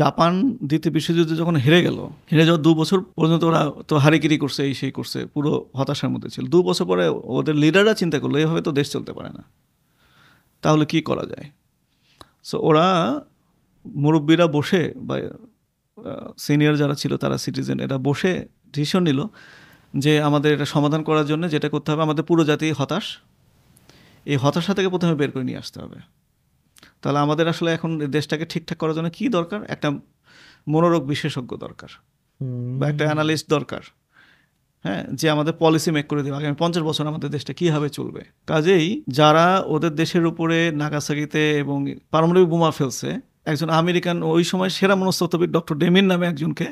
Japan দ্বিতীয় বিশ্বযুদ্ধে যখন হেরে গেল হেরে যাওয়ার দু বছর পর্যন্ত ওরা তো হারিকিরি করছে এই সেই করছে পুরো হতাশার মধ্যে ছিল দু বছর পরে ওদের লিডাররা চিন্তা করলো এভাবে তো দেশ চলতে পারে না তাহলে কি করা যায় সো ওরা মুরব্বীরা বসে বা সিনিয়র যারা ছিল তারা সিটিজেন এরা বসে ডিসিশন নিল যে আমাদের এটা সমাধান করার জন্য যেটা করতে হবে আমাদের পুরো জাতি হতাশ এই হতাশা থেকে প্রথমে বের করে নিয়ে আসতে হবে তাহলে আমাদের আসলে এখন দেশটাকে ঠিকঠাক করার জন্য কি দরকার একটা মনোরোগ বিশেষজ্ঞ দরকার বা একটা অ্যানালিস্ট দরকার হ্যাঁ যে আমাদের পলিসি মেক করে দেবে আগামী পঞ্চাশ বছর আমাদের দেশটা কীভাবে চলবে কাজেই যারা ওদের দেশের উপরে নাগাসাকিতে এবং পারমাণবিক বোমা ফেলছে একজন আমেরিকান ওই সময় সেরা মনস্তত্ববিদ ডক্টর ডেমিন নামে একজনকে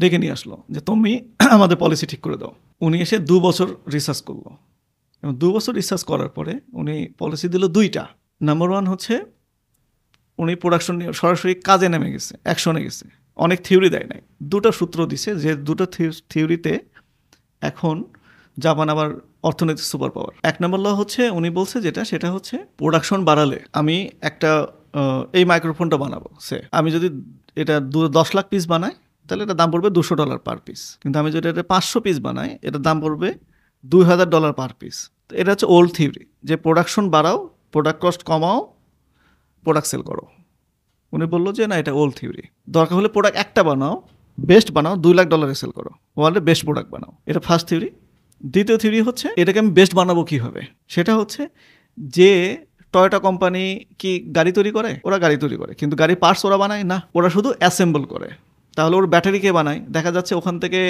ডেকে নিয়ে আসলো যে তুমি আমাদের পলিসি ঠিক করে দাও উনি এসে দু বছর রিসার্চ করলো এবং দু বছর রিসার্চ করার পরে উনি পলিসি দিল দুইটা নাম্বার ওয়ান হচ্ছে উনি প্রোডাকশন নিয়ে সরাসরি কাজে নেমে গেছে অ্যাকশনে গেছে অনেক থিওরি দেয় নাই দুটো সূত্র দিছে যে দুটো থিওরিতে এখন জাপান আবার অর্থনৈতিক সুপার পাওয়ার এক নম্বর ল হচ্ছে উনি বলছে যেটা সেটা হচ্ছে প্রোডাকশন বাড়ালে আমি একটা এই মাইক্রোফোনটা বানাবো সে আমি যদি এটা দু দশ লাখ পিস বানাই তাহলে এটা দাম পড়বে দুশো ডলার পার পিস কিন্তু আমি যদি এটা পাঁচশো পিস বানাই এটার দাম পড়বে দুই হাজার ডলার পার পিস তো এটা হচ্ছে ওল্ড থিওরি যে প্রোডাকশন বাড়াও প্রোডাক্ট কস্ট কমাও প্রোডাক্ট সেল করো উনি বললো যে না এটা ওল্ড থিওরি দরকার হলে প্রোডাক্ট একটা বানাও বেস্ট বানাও দুই লাখ ডলারে সেল করো ওয়ার্ল্ডে বেস্ট প্রোডাক্ট বানাও এটা ফার্স্ট থিওরি দ্বিতীয় থিওরি হচ্ছে এটাকে আমি বেস্ট বানাবো কীভাবে সেটা হচ্ছে যে টয়োটা কোম্পানি কি গাড়ি তৈরি করে ওরা গাড়ি তৈরি করে কিন্তু গাড়ি পার্টস ওরা বানায় না ওরা শুধু অ্যাসেম্বল করে তাহলে ওর ব্যাটারিকে বানায় দেখা যাচ্ছে ওখান থেকে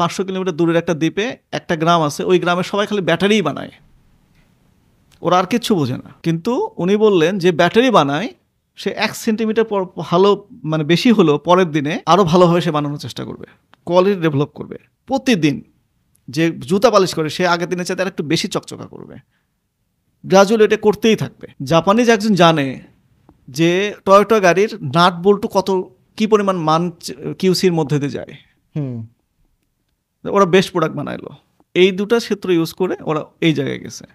পাঁচশো কিলোমিটার দূরের একটা দ্বীপে একটা গ্রাম আছে ওই গ্রামে সবাই খালি ব্যাটারিই বানায় ওরা আর কিচ্ছু বোঝে না কিন্তু উনি বললেন যে ব্যাটারি বানায় সে এক সেন্টিমিটার পর ভালো মানে বেশি হলো পরের দিনে আরও ভালোভাবে সে বানানোর চেষ্টা করবে কোয়ালিটি ডেভেলপ করবে প্রতিদিন যে জুতা পালিশ করে সে আগের দিনের চাইতে একটু বেশি চকচকা করবে গ্রাজুয়ালি এটা করতেই থাকবে জাপানিজ একজন জানে যে টয়োটা গাড়ির নাট বোল্টু কত কি পরিমাণ মান কিউসির মধ্যে দিয়ে যায় ওরা বেস্ট প্রোডাক্ট বানাইলো এই দুটা ক্ষেত্র ইউজ করে ওরা এই জায়গায় গেছে